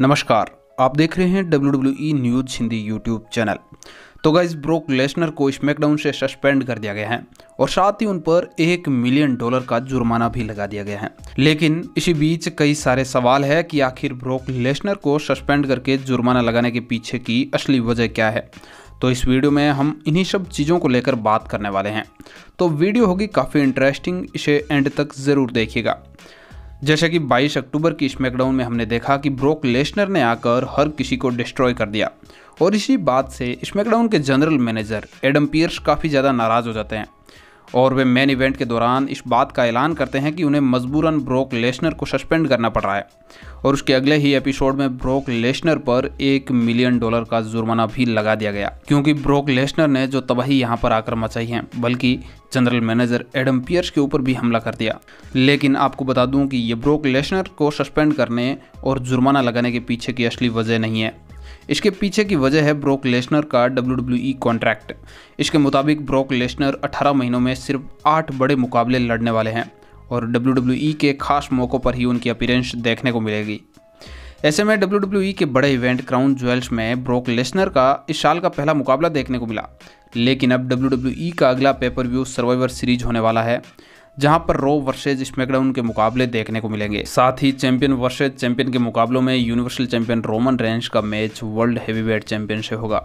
नमस्कार आप देख रहे हैं W W E news Hindi YouTube channel तो गाइज ब्रोक लेसनर को स्मैकडाउन से सस्पेंड कर दिया गया है और साथ ही उन पर एक मिलियन डॉलर का जुर्माना भी लगा दिया गया है लेकिन इसी बीच कई सारे सवाल है कि आखिर ब्रोक लेसनर को सस्पेंड करके जुर्माना लगाने के पीछे की असली वजह क्या है तो इस वीडियो में हम इन्हीं सब चीज़ों को लेकर बात करने वाले हैं तो वीडियो होगी काफ़ी इंटरेस्टिंग इसे एंड तक ज़रूर देखिएगा जैसा कि 22 अक्टूबर की स्मैकडाउन में हमने देखा कि ब्रोक लेशनर ने आकर हर किसी को डिस्ट्रॉय कर दिया और इसी बात से स्मैकडाउन के जनरल मैनेजर एडम पियर्स काफ़ी ज़्यादा नाराज़ हो जाते हैं और वे मेन इवेंट के दौरान इस बात का ऐलान करते हैं कि उन्हें मजबूरन ब्रोक लेशनर को सस्पेंड करना पड़ रहा है और उसके अगले ही एपिसोड में ब्रोक लेशनर पर एक मिलियन डॉलर का जुर्माना भी लगा दिया गया क्योंकि ब्रोक लेशनर ने जो तबाही यहाँ पर आकर मचाई है बल्कि जनरल मैनेजर एडम पियर्स के ऊपर भी हमला कर दिया लेकिन आपको बता दूं कि ये ब्रोक लेशनर को सस्पेंड करने और जुर्माना लगाने के पीछे की असली वजह नहीं है इसके पीछे की वजह है ब्रोक लेशनर का डब्ल्यू डब्ल्यू ई कॉन्ट्रैक्ट इसके मुताबिक ब्रोक लेशनर 18 महीनों में सिर्फ आठ बड़े मुकाबले लड़ने वाले हैं और डब्ल्यू डब्ल्यू ई के खास मौक़ों पर ही उनकी अपीरेंस देखने को मिलेगी ऐसे में डब्ल्यू डब्ल्यू ई के बड़े इवेंट क्राउन ज्वेल्स में ब्रोक लेशनर का इस साल का पहला मुकाबला देखने को मिला लेकिन अब डब्ल्यू डब्ल्यू ई का अगला पेपर व्यू सर्वाइवर सीरीज होने वाला है जहां पर रो वर्सेज स्मैकडाउन के मुकाबले देखने को मिलेंगे साथ ही चैंपियन वर्सेज चैंपियन के मुकाबलों में यूनिवर्सल चैंपियन रोमन रेंज का मैच वर्ल्ड हैवीवेट चैंपियन से होगा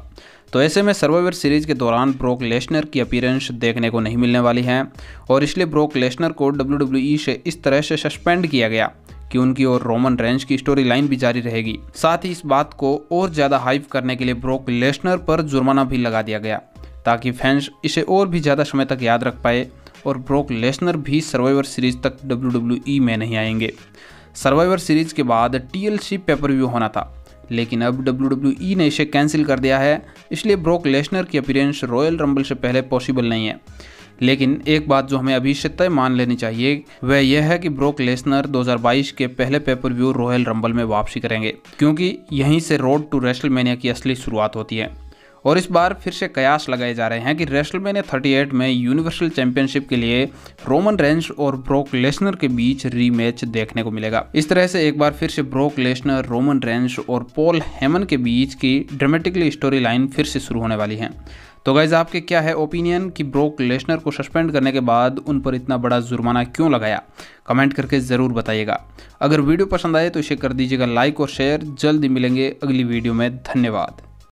तो ऐसे में सर्वाइवर सीरीज के दौरान ब्रोक लेशनर की अपीयरेंस देखने को नहीं मिलने वाली है और इसलिए ब्रोक लेशनर को डब्ल्यू से इस तरह से सस्पेंड किया गया कि उनकी और रोमन रेंज की स्टोरी लाइन भी जारी रहेगी साथ ही इस बात को और ज़्यादा हाइप करने के लिए ब्रोक लेशनर पर जुर्माना भी लगा दिया गया ताकि फैंस इसे और भी ज़्यादा समय तक याद रख पाए और ब्रोक लेसनर भी सर्वाइवर सीरीज तक डब्ल्यू में नहीं आएंगे सर्वाइवर सीरीज के बाद टी पेपर व्यू होना था लेकिन अब डब्ल्यू ने इसे कैंसिल कर दिया है इसलिए ब्रोक लेसनर की अपीरेंस रॉयल रंबल से पहले पॉसिबल नहीं है लेकिन एक बात जो हमें अभी से तय मान लेनी चाहिए वह यह है कि ब्रोक लेसनर 2022 के पहले पेपर व्यू रॉयल रंबल में वापसी करेंगे क्योंकि यहीं से रोड टू रेसलमेनिया की असली शुरुआत होती है और इस बार फिर से कयास लगाए जा रहे हैं कि थर्टी एट में यूनिवर्सल चैंपियनशिप के लिए रोमन रेंज और ब्रोक लेसनर के बीच रीमैच देखने को मिलेगा इस तरह से एक बार फिर से ब्रोक लेसनर रोमन रेंज और पोल हेमन के बीच की ड्रामेटिकली स्टोरी लाइन फिर से शुरू होने वाली है तो गाइज आपके क्या है ओपिनियन कि ब्रोक लेसनर को सस्पेंड करने के बाद उन पर इतना बड़ा जुर्माना क्यों लगाया कमेंट करके ज़रूर बताइएगा अगर वीडियो पसंद आए तो इसे कर दीजिएगा लाइक और शेयर जल्दी मिलेंगे अगली वीडियो में धन्यवाद